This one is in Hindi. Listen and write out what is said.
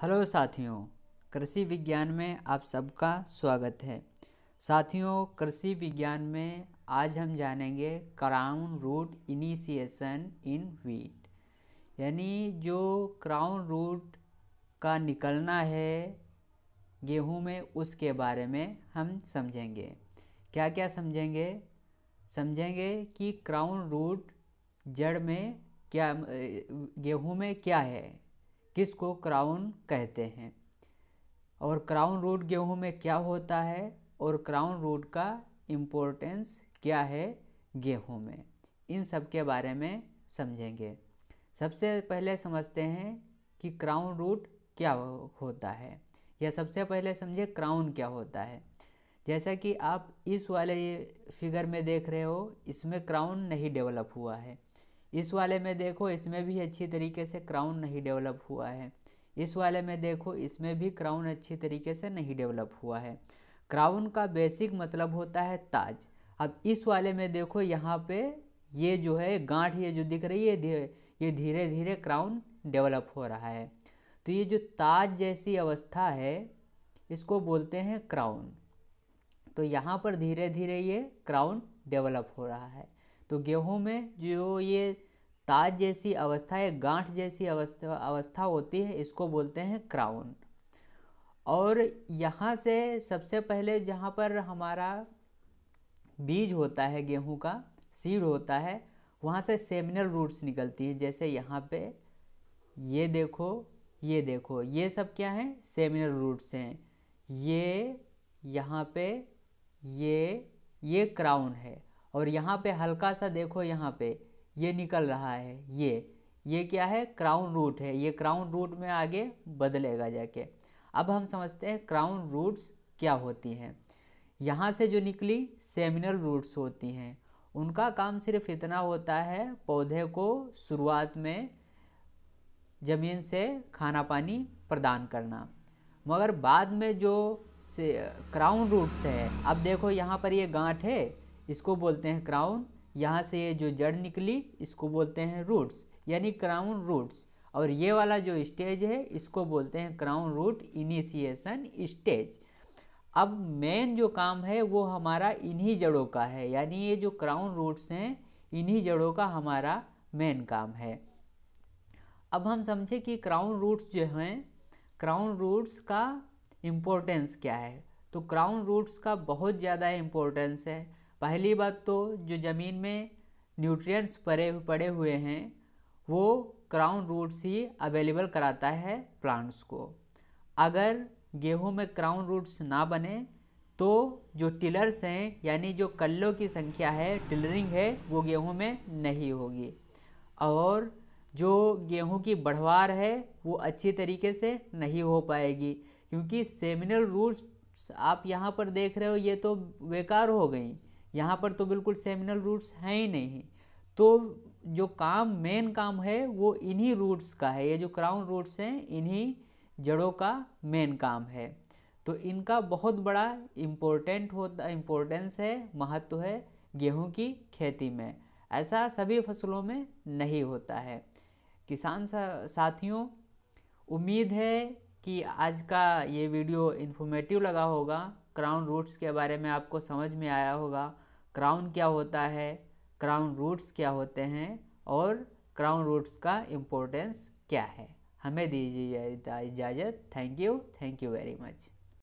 हेलो साथियों कृषि विज्ञान में आप सबका स्वागत है साथियों कृषि विज्ञान में आज हम जानेंगे crown root initiation in wheat यानी जो क्राउन रूट का निकलना है गेहूं में उसके बारे में हम समझेंगे क्या क्या समझेंगे समझेंगे कि क्राउन रूट जड़ में क्या गेहूं में क्या है किसको क्राउन कहते हैं और क्राउन रूट गेहूं में क्या होता है और क्राउन रूट का इम्पोर्टेंस क्या है गेहूं में इन सब के बारे में समझेंगे सबसे पहले समझते हैं कि क्राउन रूट क्या होता है या सबसे पहले समझे क्राउन क्या होता है जैसा कि आप इस वाले फिगर में देख रहे हो इसमें क्राउन नहीं डेवलप हुआ है इस वाले में देखो इसमें भी अच्छी तरीके से क्राउन नहीं डेवलप हुआ है इस वाले में देखो इसमें भी क्राउन अच्छी तरीके से नहीं डेवलप हुआ है क्राउन का बेसिक मतलब होता है ताज अब इस वाले में देखो यहाँ पे ये जो है गांठ ये जो दिख रही है ये धीरे धीरे क्राउन डेवलप हो रहा है तो ये जो ताज जैसी अवस्था है इसको बोलते हैं क्राउन तो यहाँ पर धीरे धीरे ये क्राउन डेवलप हो रहा है तो गेहूँ में जो ये ताज जैसी अवस्था या गांठ जैसी अवस्था अवस्था होती है इसको बोलते हैं क्राउन और यहाँ से सबसे पहले जहाँ पर हमारा बीज होता है गेहूँ का सीड होता है वहाँ से सेमिनल रूट्स निकलती है जैसे यहाँ पे ये देखो ये देखो ये सब क्या हैं सेमिनल रूट्स हैं ये यहाँ पे ये ये क्राउन है और यहाँ पे हल्का सा देखो यहाँ पे ये निकल रहा है ये ये क्या है क्राउन रूट है ये क्राउन रूट में आगे बदलेगा जाके अब हम समझते हैं क्राउन रूट्स क्या होती हैं यहाँ से जो निकली सेमिनल रूट्स होती हैं उनका काम सिर्फ इतना होता है पौधे को शुरुआत में ज़मीन से खाना पानी प्रदान करना मगर बाद में जो से क्राउन रूट्स है अब देखो यहाँ पर ये गांठ है इसको बोलते हैं क्राउन यहाँ से ये जो जड़ निकली इसको बोलते हैं रूट्स यानी क्राउन रूट्स और ये वाला जो स्टेज है इसको बोलते हैं क्राउन रूट इनिशिएशन स्टेज अब मेन जो काम है वो हमारा इन्हीं जड़ों का है यानी ये जो क्राउन रूट्स हैं इन्हीं जड़ों का हमारा मेन काम है अब हम समझे कि क्राउन रूट्स जो हैं क्राउन रूट्स का इम्पोर्टेंस क्या है तो क्राउन रूट्स का बहुत ज़्यादा इम्पोर्टेंस है पहली बात तो जो ज़मीन में न्यूट्रिएंट्स पड़े पड़े हुए हैं वो क्राउन रूट्स ही अवेलेबल कराता है प्लांट्स को अगर गेहूं में क्राउन रूट्स ना बने तो जो टिलर्स हैं यानी जो कल्लों की संख्या है टिलरिंग है वो गेहूं में नहीं होगी और जो गेहूं की बढ़वार है वो अच्छी तरीके से नहीं हो पाएगी क्योंकि सेमिनल रूट्स आप यहाँ पर देख रहे हो ये तो बेकार हो गई यहाँ पर तो बिल्कुल सेमिनल रूट्स हैं ही नहीं तो जो काम मेन काम है वो इन्हीं रूट्स का है ये जो क्राउन रूट्स हैं इन्हीं जड़ों का मेन काम है तो इनका बहुत बड़ा इम्पोर्टेंट होता इम्पोर्टेंस है महत्व है गेहूं की खेती में ऐसा सभी फसलों में नहीं होता है किसान सा, साथियों उम्मीद है कि आज का ये वीडियो इन्फॉर्मेटिव लगा होगा क्राउन रूट्स के बारे में आपको समझ में आया होगा क्राउन क्या होता है क्राउन रूट्स क्या होते हैं और क्राउन रूट्स का इम्पोर्टेंस क्या है हमें दीजिए इजाज़त thank you thank you very much